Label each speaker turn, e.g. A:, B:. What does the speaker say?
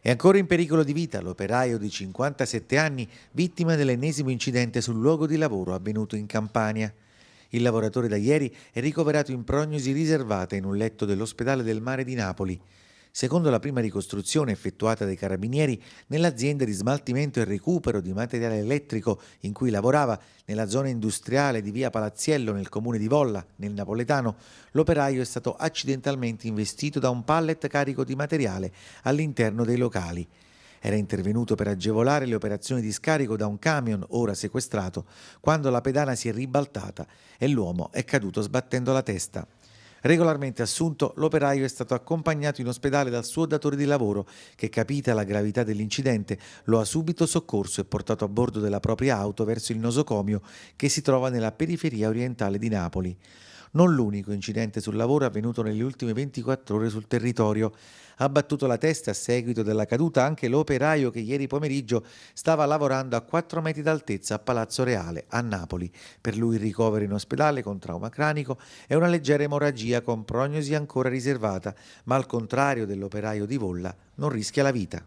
A: È ancora in pericolo di vita l'operaio di 57 anni vittima dell'ennesimo incidente sul luogo di lavoro avvenuto in Campania. Il lavoratore da ieri è ricoverato in prognosi riservata in un letto dell'ospedale del mare di Napoli. Secondo la prima ricostruzione effettuata dai carabinieri, nell'azienda di smaltimento e recupero di materiale elettrico in cui lavorava, nella zona industriale di via Palazziello nel comune di Volla, nel napoletano, l'operaio è stato accidentalmente investito da un pallet carico di materiale all'interno dei locali. Era intervenuto per agevolare le operazioni di scarico da un camion ora sequestrato, quando la pedana si è ribaltata e l'uomo è caduto sbattendo la testa. Regolarmente assunto, l'operaio è stato accompagnato in ospedale dal suo datore di lavoro che, capita la gravità dell'incidente, lo ha subito soccorso e portato a bordo della propria auto verso il nosocomio che si trova nella periferia orientale di Napoli non l'unico incidente sul lavoro avvenuto nelle ultime 24 ore sul territorio. Ha battuto la testa a seguito della caduta anche l'operaio che ieri pomeriggio stava lavorando a 4 metri d'altezza a Palazzo Reale, a Napoli. Per lui il ricovero in ospedale con trauma cranico e una leggera emorragia con prognosi ancora riservata, ma al contrario dell'operaio di Volla non rischia la vita.